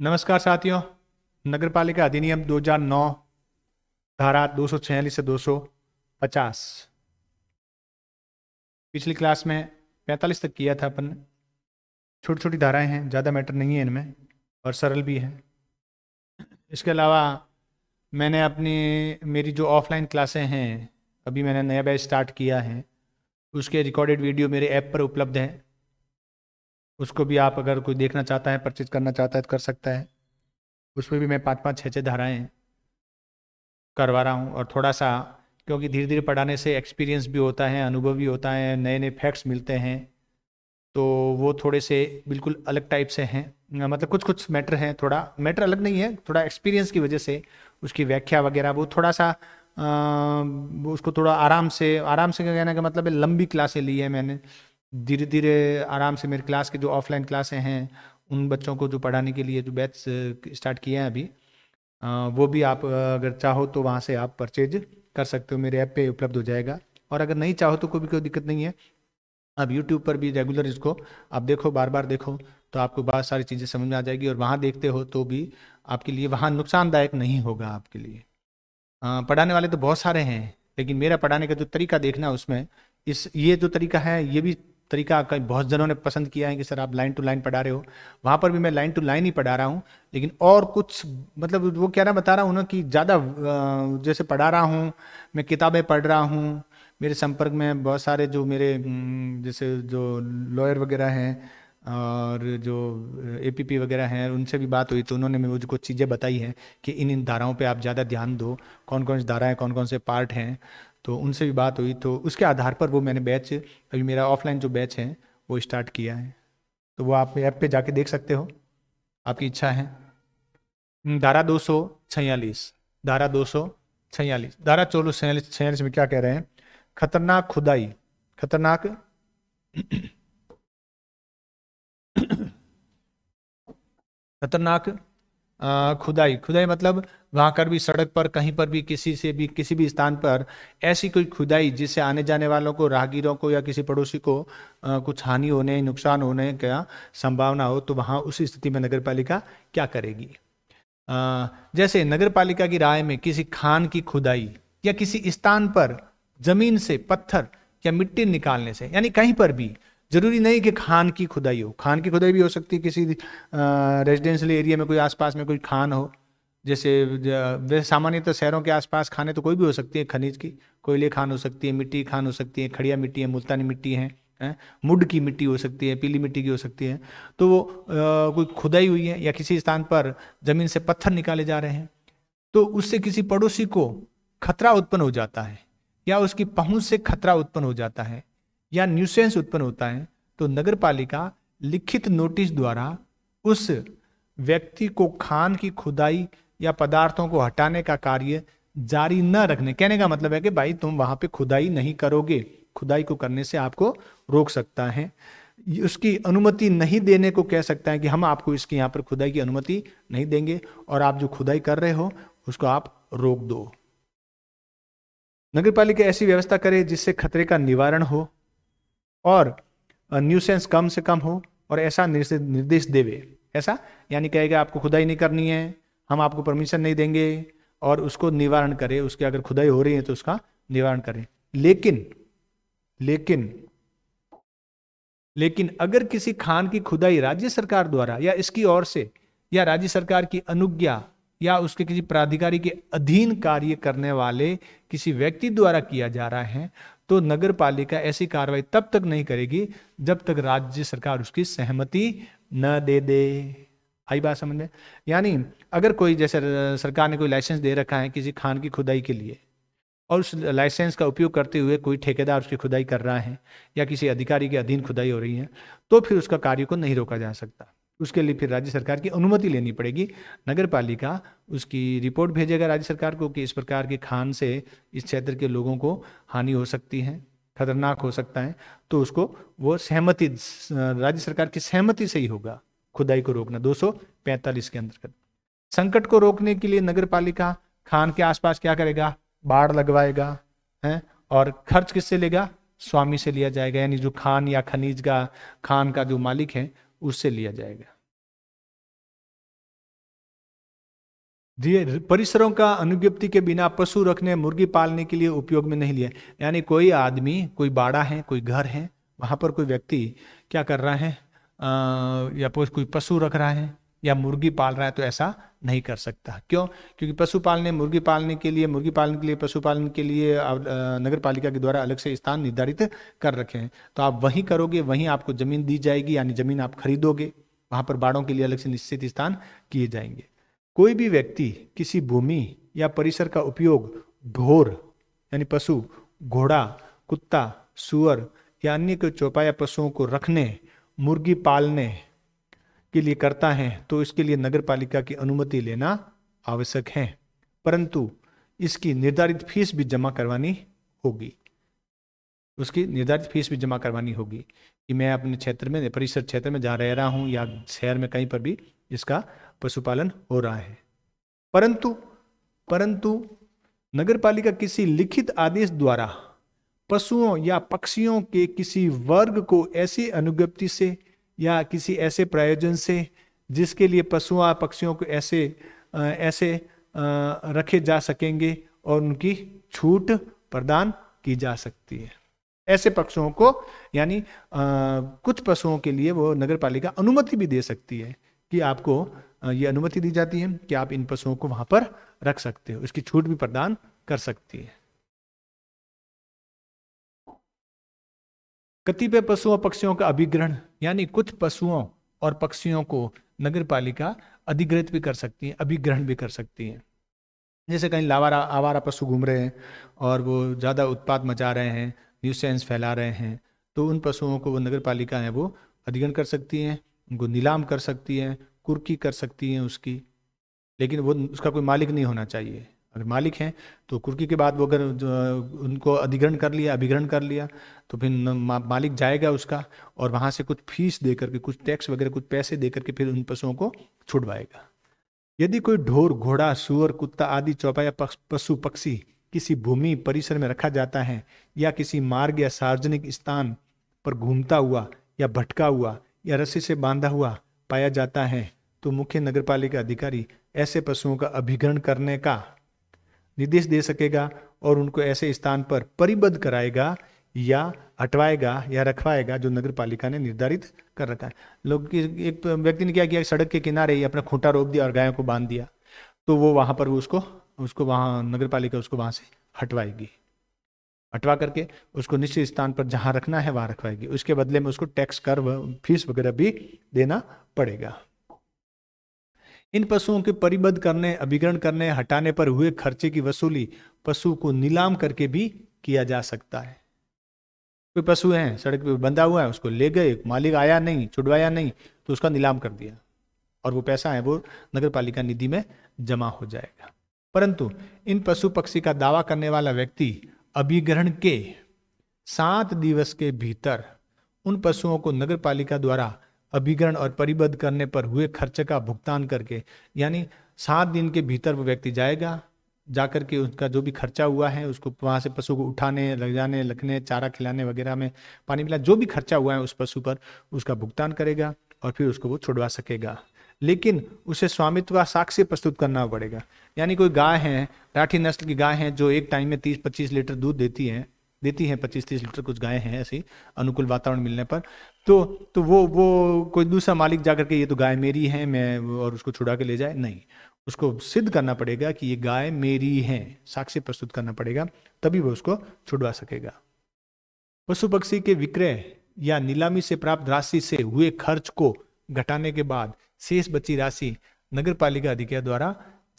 नमस्कार साथियों नगर पालिका अधिनियम 2009 धारा 246 से 250 पिछली क्लास में 45 तक किया था अपन छोटी छोटी धाराएं हैं ज़्यादा मैटर नहीं है इनमें और सरल भी है इसके अलावा मैंने अपनी मेरी जो ऑफलाइन क्लासें हैं अभी मैंने नया बैच स्टार्ट किया है उसके रिकॉर्डेड वीडियो मेरे ऐप पर उपलब्ध हैं उसको भी आप अगर कोई देखना चाहता है परचेज करना चाहता है तो कर सकता है उसमें भी मैं पाँच पाँच छः छः धाराएँ करवा रहा हूँ और थोड़ा सा क्योंकि धीरे धीरे पढ़ाने से एक्सपीरियंस भी होता है अनुभव भी होता है नए नए फैक्ट्स मिलते हैं तो वो थोड़े से बिल्कुल अलग टाइप से हैं मतलब कुछ कुछ मैटर हैं थोड़ा मैटर अलग नहीं है थोड़ा एक्सपीरियंस की वजह से उसकी व्याख्या वगैरह वो थोड़ा सा आ, उसको थोड़ा आराम से आराम से कहना का मतलब लंबी क्लासें ली है मैंने धीरे धीरे आराम से मेरे क्लास के जो ऑफलाइन क्लासे हैं उन बच्चों को जो पढ़ाने के लिए जो बैच स्टार्ट किए हैं अभी वो भी आप अगर चाहो तो वहाँ से आप परचेज कर सकते हो मेरे ऐप पे उपलब्ध हो जाएगा और अगर नहीं चाहो तो कोई भी कोई दिक्कत नहीं है अब यूट्यूब पर भी रेगुलर इसको आप देखो बार बार देखो तो आपको बहुत सारी चीज़ें समझ में आ जाएगी और वहाँ देखते हो तो भी आपके लिए वहाँ नुकसानदायक नहीं होगा आपके लिए आ, पढ़ाने वाले तो बहुत सारे हैं लेकिन मेरा पढ़ाने का जो तरीका देखना है उसमें इस ये जो तरीका है ये भी तरीका कहीं बहुत जनों ने पसंद किया है कि सर आप लाइन टू लाइन पढ़ा रहे हो वहाँ पर भी मैं लाइन टू लाइन ही पढ़ा रहा हूँ लेकिन और कुछ मतलब वो क्या ना बता रहा हूँ ना कि ज़्यादा जैसे पढ़ा रहा हूँ मैं किताबें पढ़ रहा हूँ मेरे संपर्क में बहुत सारे जो मेरे जैसे जो लॉयर वगैरह हैं और जो ए वगैरह हैं उनसे भी बात हुई तो उन्होंने कुछ चीज़ें बताई हैं कि इन इन धाराओं पर आप ज़्यादा ध्यान दो कौन कौन सी धाराएँ कौन कौन से पार्ट हैं तो उनसे भी बात हुई तो उसके आधार पर वो मैंने बैच अभी मेरा ऑफलाइन जो बैच है वो स्टार्ट किया है तो वो आप ऐप पे जाके देख सकते हो आपकी इच्छा है धारा हम्म, दो सौ छियालीस धारा दो सौ छियालीस धारा चौलो छियालीस छियालीस में क्या कह रहे हैं खतरनाक खुदाई खतरनाक खतरनाक खुदाई खुदाई मतलब वहाँ कर भी सड़क पर कहीं पर भी किसी से भी किसी भी स्थान पर ऐसी कोई खुदाई जिससे आने जाने वालों को राहगीरों को या किसी पड़ोसी को आ, कुछ हानि होने नुकसान होने का संभावना हो तो वहाँ उसी स्थिति में नगर पालिका क्या करेगी आ, जैसे नगर पालिका की राय में किसी खान की खुदाई या किसी स्थान पर जमीन से पत्थर या मिट्टी निकालने से यानी कहीं पर भी जरूरी नहीं कि खान की खुदाई हो खान की खुदाई भी हो सकती है किसी रेजिडेंशियल एरिया में कोई आसपास में कोई खान हो जैसे वैसे सामान्यतः तो शहरों के आसपास खाने तो कोई भी हो सकती है खनिज की कोयले खान हो सकती है मिट्टी खान हो सकती है खड़िया मिट्टी है मुल्तानी मिट्टी है मुड की मिट्टी हो सकती है पीली मिट्टी की हो सकती है तो वो कोई खुदाई हुई है या किसी स्थान पर जमीन से पत्थर निकाले जा रहे हैं तो उससे किसी पड़ोसी को खतरा उत्पन्न हो जाता है या उसकी पहुंच से खतरा उत्पन्न हो जाता है या न्यूसेंस उत्पन्न होता है तो नगर पालिका लिखित नोटिस द्वारा उस व्यक्ति को खान की खुदाई या पदार्थों को हटाने का कार्य जारी न रखने कहने का मतलब है कि भाई तुम वहां पे खुदाई नहीं करोगे खुदाई को करने से आपको रोक सकता है उसकी अनुमति नहीं देने को कह सकता है कि हम आपको इसकी यहाँ पर खुदाई की अनुमति नहीं देंगे और आप जो खुदाई कर रहे हो उसको आप रोक दो नगर पालिका ऐसी व्यवस्था करे जिससे खतरे का निवारण हो और न्यूसेंस कम से कम हो और ऐसा निर्देश देवे ऐसा यानी कहेगा आपको खुदाई नहीं करनी है हम आपको परमिशन नहीं देंगे और उसको निवारण करें उसके अगर खुदाई हो रही है तो उसका निवारण करें लेकिन लेकिन लेकिन अगर किसी खान की खुदाई राज्य सरकार द्वारा या इसकी ओर से या राज्य सरकार की अनुज्ञा या उसके किसी प्राधिकारी के अधीन कार्य करने वाले किसी व्यक्ति द्वारा किया जा रहा है तो नगर पालिका ऐसी कार्रवाई तब तक नहीं करेगी जब तक राज्य सरकार उसकी सहमति न दे दे आई बात समझ में यानी अगर कोई जैसे सरकार ने कोई लाइसेंस दे रखा है किसी खान की खुदाई के लिए और उस लाइसेंस का उपयोग करते हुए कोई ठेकेदार उसकी खुदाई कर रहा है या किसी अधिकारी के अधीन खुदाई हो रही है तो फिर उसका कार्य को नहीं रोका जा सकता उसके लिए फिर राज्य सरकार की अनुमति लेनी पड़ेगी नगर पालिका उसकी रिपोर्ट भेजेगा राज्य सरकार को कि इस प्रकार के खान से इस क्षेत्र के लोगों को हानि हो सकती है खतरनाक हो सकता है तो उसको वो सहमति राज्य सरकार की सहमति से ही होगा खुदाई को रोकना दो के अंतर्गत संकट को रोकने के लिए नगर पालिका खान के आसपास क्या करेगा बाढ़ लगवाएगा है और खर्च किससे लेगा स्वामी से लिया जाएगा यानी जो खान या खनिज का खान का जो मालिक है उससे लिया जाएगा परिसरों का अनुज्ञप्ति के बिना पशु रखने मुर्गी पालने के लिए उपयोग में नहीं लिया यानी कोई आदमी कोई बाड़ा है कोई घर है वहां पर कोई व्यक्ति क्या कर रहा है आ, या कोई पशु रख रहा है या मुर्गी पाल रहा है तो ऐसा नहीं कर सकता क्यों क्योंकि पशु पालने मुर्गी पालने के लिए मुर्गी पालन के लिए पशुपालन के लिए नगर पालिका के द्वारा अलग से स्थान निर्धारित कर रखे हैं तो आप वहीं करोगे वहीं आपको ज़मीन दी जाएगी यानी ज़मीन आप खरीदोगे वहाँ पर बाड़ों के लिए अलग से निश्चित स्थान किए जाएंगे कोई भी व्यक्ति किसी भूमि या परिसर का उपयोग ढोर यानी पशु घोड़ा कुत्ता सुअर या अन्य कोई चौपाया पशुओं को रखने मुर्गी पालने के लिए करता है तो इसके लिए नगर पालिका की अनुमति लेना आवश्यक है परंतु इसकी निर्धारित फीस भी जमा करवानी होगी उसकी निर्धारित फीस भी जमा करवानी होगी कि मैं अपने क्षेत्र में परिसर क्षेत्र में जहाँ रह रहा हूँ या शहर में कहीं पर भी इसका पशुपालन हो रहा है परंतु परंतु नगर पालिका किसी लिखित आदेश द्वारा पशुओं या पक्षियों के किसी वर्ग को ऐसी अनुज्ञप्ति से या किसी ऐसे प्रयोजन से जिसके लिए पशुओं पक्षियों को ऐसे ऐसे रखे जा सकेंगे और उनकी छूट प्रदान की जा सकती है ऐसे पक्षियों को यानी कुछ पशुओं के लिए वो नगर पालिका अनुमति भी दे सकती है कि आपको ये अनुमति दी जाती है कि आप इन पशुओं को वहां पर रख सकते हो इसकी छूट भी प्रदान कर सकती है कतिपय पशुओं पक्षियों का अभिग्रहण यानी कुछ पशुओं और पक्षियों को नगर पालिका अधिग्रहित भी कर सकती है अभिग्रहण भी कर सकती है जैसे कहीं लावारा आवारा पशु घूम रहे हैं और वो ज़्यादा उत्पाद मचा रहे हैं न्यूसेंस फैला रहे हैं तो उन पशुओं को वो नगर पालिका है वो अधिग्रहण कर सकती हैं उनको नीलाम कर सकती हैं कुर्की कर सकती हैं उसकी लेकिन वो उसका कोई मालिक नहीं होना चाहिए अगर मालिक हैं तो कुर्की के बाद वो अगर उनको अधिग्रहण कर लिया अभिग्रहण कर लिया तो फिर मालिक जाएगा उसका और वहाँ से कुछ फीस दे करके कुछ टैक्स वगैरह कुछ पैसे दे करके फिर उन पशुओं को छुड़वाएगा यदि कोई ढोर घोड़ा सुअर कुत्ता आदि चौपाया पशु पक्षी किसी भूमि परिसर में रखा जाता है या किसी मार्ग या सार्वजनिक स्थान पर घूमता हुआ या भटका हुआ या रस्सी से बांधा हुआ पाया जाता है तो मुख्य नगरपालिका अधिकारी ऐसे पशुओं का अभिग्रहण करने का निर्देश दे सकेगा और उनको ऐसे स्थान पर परिबद्ध कराएगा या हटवाएगा या रखवाएगा जो नगर पालिका ने निर्धारित कर रखा है लोग एक व्यक्ति ने क्या किया सड़क के किनारे ही अपना खूंटा रोक दिया और गायों को बांध दिया तो वो वहां पर वो उसको उसको वहाँ नगर पालिका उसको वहां से हटवाएगी हटवा करके उसको निश्चित स्थान पर जहाँ रखना है वहाँ रखवाएगी उसके बदले में उसको टैक्स कर फीस वगैरह भी देना पड़ेगा इन पशुओं के परिबद्ध करने अभिग्रहण करने हटाने पर हुए खर्चे की वसूली पशु को नीलाम करके भी किया जा सकता है कोई पशु है सड़क पर बंधा हुआ है उसको ले गए मालिक आया नहीं छुड़वाया नहीं तो उसका नीलाम कर दिया और वो पैसा है वो नगर पालिका निधि में जमा हो जाएगा परंतु इन पशु पक्षी का दावा करने वाला व्यक्ति अभिग्रहण के सात दिवस के भीतर उन पशुओं को नगर पालिका द्वारा अभिग्रहण और परिबद्ध करने पर हुए खर्च का भुगतान करके यानी सात दिन के भीतर वो व्यक्ति जाएगा जाकर के उसका जो भी खर्चा हुआ है उसको वहाँ से पशु को उठाने लग जाने लखने चारा खिलाने वगैरह में पानी पिलाने जो भी खर्चा हुआ है उस पशु पर उसका भुगतान करेगा और फिर उसको वो छुड़वा सकेगा लेकिन उसे स्वामित्व का साक्ष्य प्रस्तुत करना पड़ेगा यानी कोई गाय है राठी नस्ल की गाय है जो एक टाइम में तीस पच्चीस लीटर दूध देती है देती हैं पच्चीस तीस लीटर कुछ गायें हैं ऐसी अनुकूल वातावरण मिलने पर तो तो वो वो कोई दूसरा मालिक जा करके ये तो गाय मेरी है मैं और उसको छुड़ा के ले जाए नहीं उसको सिद्ध करना पड़ेगा कि ये गाय मेरी है साक्ष्य प्रस्तुत करना पड़ेगा तभी वो उसको छुड़वा सकेगा पशु पक्षी के विक्रय या नीलामी से प्राप्त राशि से हुए खर्च को घटाने के बाद शेष बची राशि नगर पालिका अधिकार द्वारा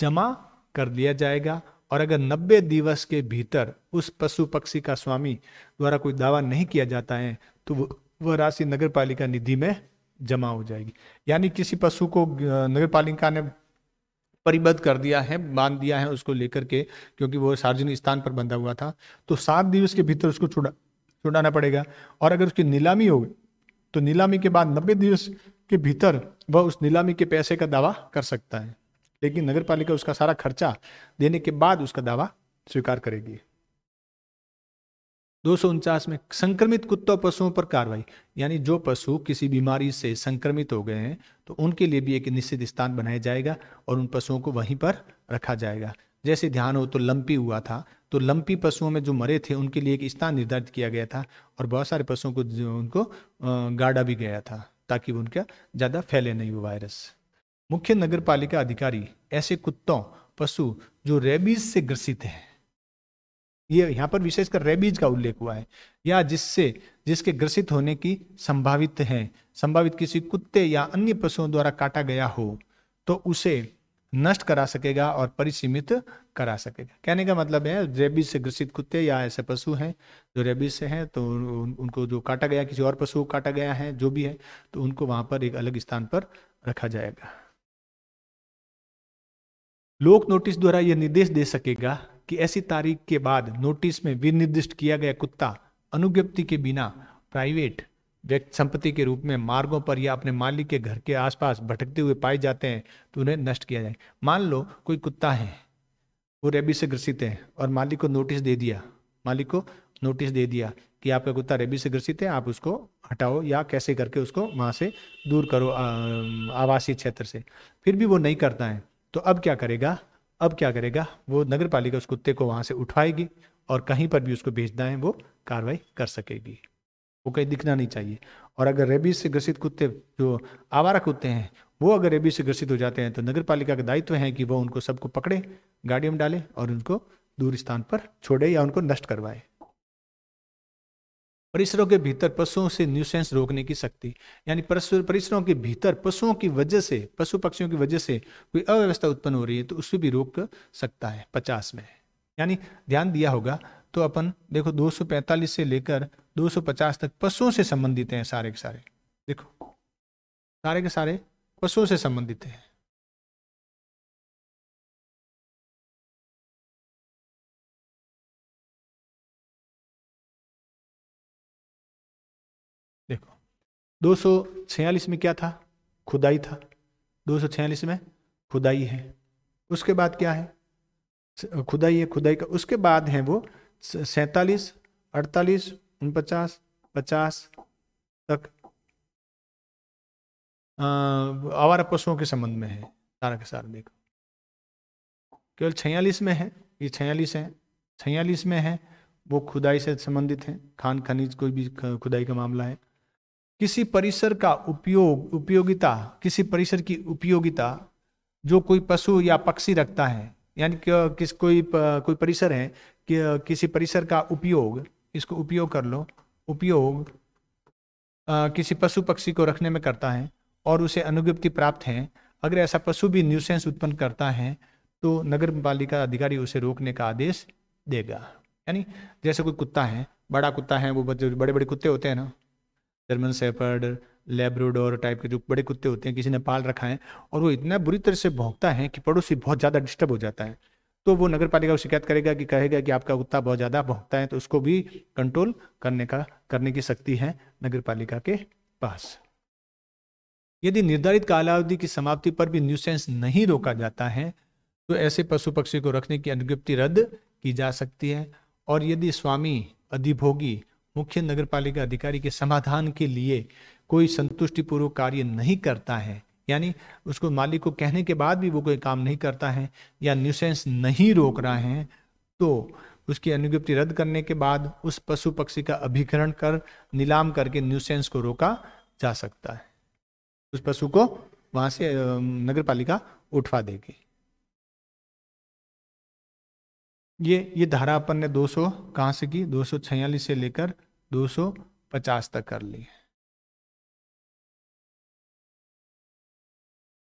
जमा कर लिया जाएगा और अगर 90 दिवस के भीतर उस पशु पक्षी का स्वामी द्वारा कोई दावा नहीं किया जाता है तो वह राशि नगर पालिका निधि में जमा हो जाएगी यानी किसी पशु को नगर पालिका ने परिबद्ध कर दिया है बांध दिया है उसको लेकर के क्योंकि वो सार्वजनिक स्थान पर बंधा हुआ था तो सात दिवस के भीतर उसको छुड़ा छुड़ाना पड़ेगा और अगर उसकी नीलामी होगी तो नीलामी के बाद नब्बे दिवस के भीतर वह उस नीलामी के पैसे का दावा कर सकता है लेकिन नगर पालिका उसका सारा खर्चा देने के बाद उसका दावा स्वीकार करेगी दो में संक्रमित कुत्तों पशुओं पर कार्रवाई यानी जो पशु किसी बीमारी से संक्रमित हो गए हैं तो उनके लिए भी एक निश्चित स्थान बनाया जाएगा और उन पशुओं को वहीं पर रखा जाएगा जैसे ध्यान हो तो लंपी हुआ था तो लंपी पशुओं में जो मरे थे उनके लिए एक स्थान निर्धारित किया गया था और बहुत सारे पशुओं को उनको गाड़ा भी गया था ताकि उनका ज़्यादा फैले नहीं वो वायरस मुख्य नगर पालिका अधिकारी ऐसे कुत्तों पशु जो रेबीज से ग्रसित हैं ये यहाँ पर विशेषकर रेबीज का उल्लेख हुआ है या जिससे जिसके ग्रसित होने की संभावित है संभावित किसी कुत्ते या अन्य पशुओं द्वारा काटा गया हो तो उसे नष्ट करा सकेगा और परिसीमित करा सकेगा कहने का मतलब है रेबीज से ग्रसित कुत्ते या ऐसे पशु हैं जो रेबीज से हैं तो उन, उनको जो काटा गया किसी और पशु को काटा गया है जो भी है तो उनको वहां पर एक अलग स्थान पर रखा जाएगा लोक नोटिस द्वारा यह निर्देश दे सकेगा कि ऐसी तारीख के बाद नोटिस में विनिर्दिष्ट किया गया कुत्ता अनुज्ञप्ति के बिना प्राइवेट व्यक्ति संपत्ति के रूप में मार्गों पर या अपने मालिक के घर के आसपास भटकते हुए पाए जाते हैं तो उन्हें नष्ट किया जाए मान लो कोई कुत्ता है वो रेबी से ग्रसित है और मालिक को नोटिस दे दिया मालिक को नोटिस दे दिया कि आपका कुत्ता रेबी से ग्रसित है आप उसको हटाओ या कैसे करके उसको वहाँ से दूर करो आवासीय क्षेत्र से फिर भी वो नहीं करता है तो अब क्या करेगा अब क्या करेगा वो नगर पालिका उस कुत्ते को वहाँ से उठाएगी और कहीं पर भी उसको भेजना है वो कार्रवाई कर सकेगी वो कहीं दिखना नहीं चाहिए और अगर रेबीज से ग्रसित कुत्ते जो आवारा कुत्ते हैं वो अगर रेबीज से ग्रसित हो जाते हैं तो नगर पालिका का दायित्व है कि वो उनको सबको पकड़े गाड़ी में डाले और उनको दूर स्थान पर छोड़े या उनको नष्ट करवाए परिसरों के भीतर पशुओं से न्यूसेंस रोकने की शक्ति यानी परिसरों के भीतर पशुओं की वजह से पशु पक्षियों की वजह से कोई अव्यवस्था उत्पन्न हो रही है तो उससे भी रोक सकता है पचास में यानी ध्यान दिया होगा तो अपन देखो 245 से लेकर 250 तक पशुओं से संबंधित हैं सारे के सारे देखो सारे के सारे पशुओं से संबंधित हैं देखो दो में क्या था खुदाई था दो में खुदाई है उसके बाद क्या है खुदाई है खुदाई का उसके बाद है वो सैतालीस अड़तालीस उनपचास पचास तक आवारा पशुओं के संबंध में है सारा के सारा देखो केवल छियालीस में है ये छियालीस है छियालीस में है वो खुदाई से संबंधित है खान खनिज कोई भी खुदाई का मामला है किसी परिसर का उपयोग उपयोगिता किसी परिसर की उपयोगिता जो कोई पशु या पक्षी रखता है यानी कि किस कोई कोई परिसर है कि किसी परिसर का उपयोग इसको उपयोग कर लो उपयोग आ, किसी पशु पक्षी को रखने में करता है और उसे अनुज्ञप्ति प्राप्त है अगर ऐसा पशु भी न्यूसेंस उत्पन्न करता है तो नगर पालिका अधिकारी उसे रोकने का आदेश देगा यानी जैसे कोई कुत्ता है बड़ा कुत्ता है वो बड़े बड़े कुत्ते होते हैं ना जर्मन सेफर्ड लेब्रोडोर टाइप के जो बड़े कुत्ते होते हैं किसी ने पाल रखा है और वो इतना बुरी तरह से भोंकता है कि पड़ोसी बहुत ज़्यादा डिस्टर्ब हो जाता है तो वो नगर पालिका को शिकायत करेगा कि कहेगा कि आपका कुत्ता बहुत ज़्यादा भोंकता है तो उसको भी कंट्रोल करने का करने की शक्ति है नगर पालिका के पास यदि निर्धारित कालावधि की समाप्ति पर भी न्यूसेंस नहीं रोका जाता है तो ऐसे पशु पक्षी को रखने की अनुज्ञप्ति रद्द की जा सकती है और यदि स्वामी अधिभोगी मुख्य नगर पालिका अधिकारी के समाधान के लिए कोई संतुष्टिपूर्वक कार्य नहीं करता है यानी उसको मालिक को कहने के बाद भी वो कोई काम नहीं करता है या न्यूसेंस नहीं रोक रहा है तो उसकी अनुज्ञप्ति रद्द करने के बाद उस पशु पक्षी का अभिकरण कर नीलाम करके न्यूसेंस को रोका जा सकता है उस पशु को वहां से नगर पालिका उठवा देगी ये ये धारा अपन ने 200 कहाँ से की दो से लेकर 250 तक कर ली है